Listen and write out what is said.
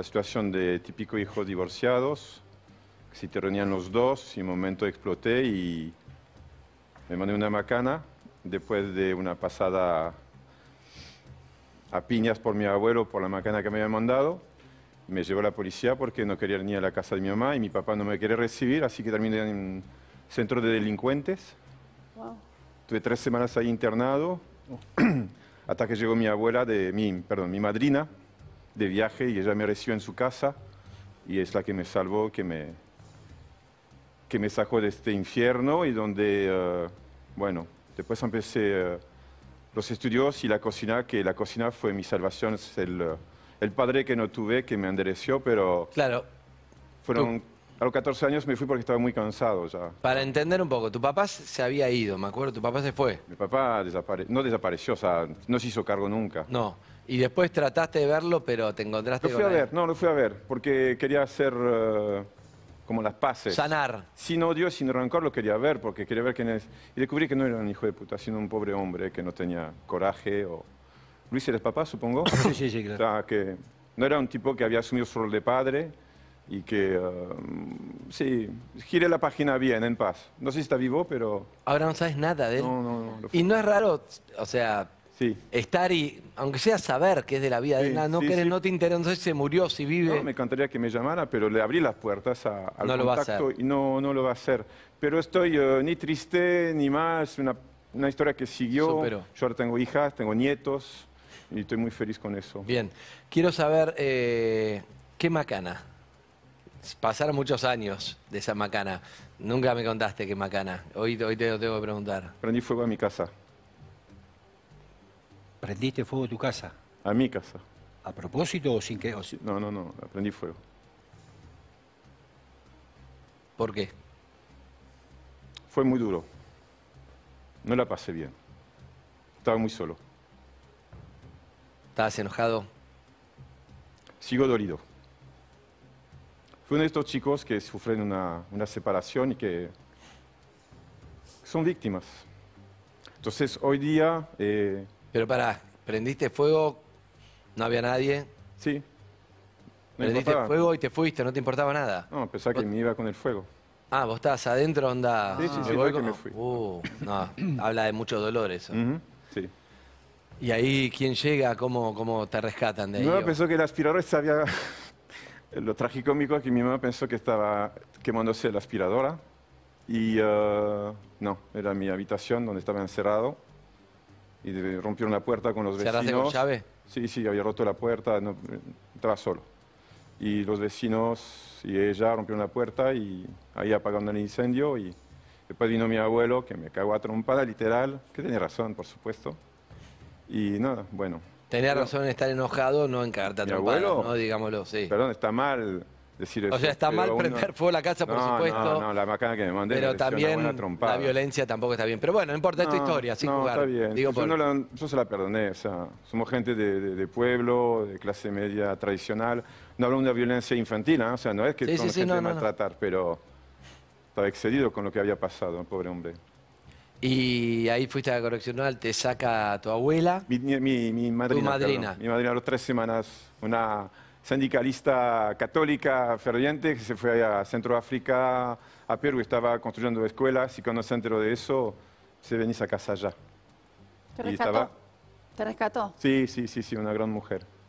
la situación de típico hijos divorciados, si te reunían los dos, y un momento exploté y me mandé una macana después de una pasada a piñas por mi abuelo por la macana que me había mandado. Me llevó la policía porque no quería ni a la casa de mi mamá y mi papá no me quería recibir, así que terminé en un centro de delincuentes. Tuve tres semanas ahí internado oh. hasta que llegó mi abuela de mi, perdón, mi madrina de viaje y ella me recibió en su casa y es la que me salvó, que me, que me sacó de este infierno y donde, eh, bueno, después empecé eh, los estudios y la cocina, que la cocina fue mi salvación, es el, eh, el padre que no tuve, que me endereció, pero... Claro. Fueron... A los 14 años me fui porque estaba muy cansado ya. Para entender un poco, tu papá se había ido, me acuerdo, tu papá se fue. Mi papá no desapareció, o sea, no se hizo cargo nunca. No. Y después trataste de verlo, pero te encontraste lo fui a ver, él. no, lo fui a ver, porque quería hacer eh, como las paces. Sanar. Sin odio, sin rencor, lo quería ver, porque quería ver quién es. Y descubrí que no era un hijo de puta, sino un pobre hombre que no tenía coraje o... Luis, ¿eres papá, supongo? sí, sí, sí, claro. O sea, que no era un tipo que había asumido su rol de padre, y que, um, sí, gire la página bien, en paz. No sé si está vivo, pero... Ahora no sabes nada de él. No, no, no. Y no es raro, o sea, estar y, aunque sea saber que es de la vida de él, no, no te interesa, si se murió, si vive. No, me encantaría que me llamara, pero le abrí las puertas a, al contacto y no, no lo va a hacer. Pero estoy eh, ni triste, ni más, una, una historia que siguió. Yo ahora tengo hijas, tengo nietos, y estoy muy feliz con eso. Bien, quiero saber, eh, ¿qué macana? Pasaron muchos años de esa macana. Nunca me contaste qué macana. Hoy, hoy te lo tengo que preguntar. Prendí fuego a mi casa. ¿Prendiste fuego a tu casa? A mi casa. ¿A propósito o sin que...? No, no, no. Prendí fuego. ¿Por qué? Fue muy duro. No la pasé bien. Estaba muy solo. ¿Estabas enojado? Sigo dolido fue uno de estos chicos que sufren una, separación y que son víctimas. Entonces, hoy día... Eh, Pero para, prendiste fuego, no había nadie. Sí. prendiste fuego y te fuiste, no te importaba nada. No, pensaba que me iba con el fuego. Ah, vos estabas adentro, onda. Sí, sí, sí, fui. Uh, no, habla de muchos dolores. Sí. ¿Y ahí quién llega? ¿Cómo, cómo te rescatan de ahí? No, pensó que el aspirador se había lo tragicómico es que mi mamá pensó que estaba quemándose la aspiradora y eh, no, era mi habitación donde estaba encerrado y rompieron la puerta con los vecinos. con llave? Sí, sí, había roto la puerta, no, estaba solo. Y los vecinos y ella rompieron la puerta y ahí apagando el incendio y después vino mi abuelo que me cagó a trompada, literal, que tiene razón, por supuesto. Y nada, bueno, Tenía razón en estar enojado, no en cagarte a ¿no? Digámoslo, sí. Perdón, está mal decir eso. O sea, está mal prender fuego a la casa, por supuesto. No, no, la macana que me mandé Pero también la violencia tampoco está bien. Pero bueno, no importa, esta tu historia, sin no, jugar. está bien. yo, por... se la perdoné, o sea, somos gente de, pueblo, de clase media tradicional. No hablamos de violencia infantil, ¿eh? o sea, no es que sí, somos gente de maltratar, pero estaba excedido con lo que había pasado, pobre hombre. Y ahí fuiste a correccional, te saca tu abuela. Mi, madrina. Tu madrina. Mi madrina los tres semanas. Una sindicalista católica ferviente que se fue a Centroáfrica, a Perú, estaba construyendo escuelas y cuando se enteró de eso, se venís a casa ya. ¿Te rescató? ¿Te rescató? Sí, sí, sí, sí, una gran mujer.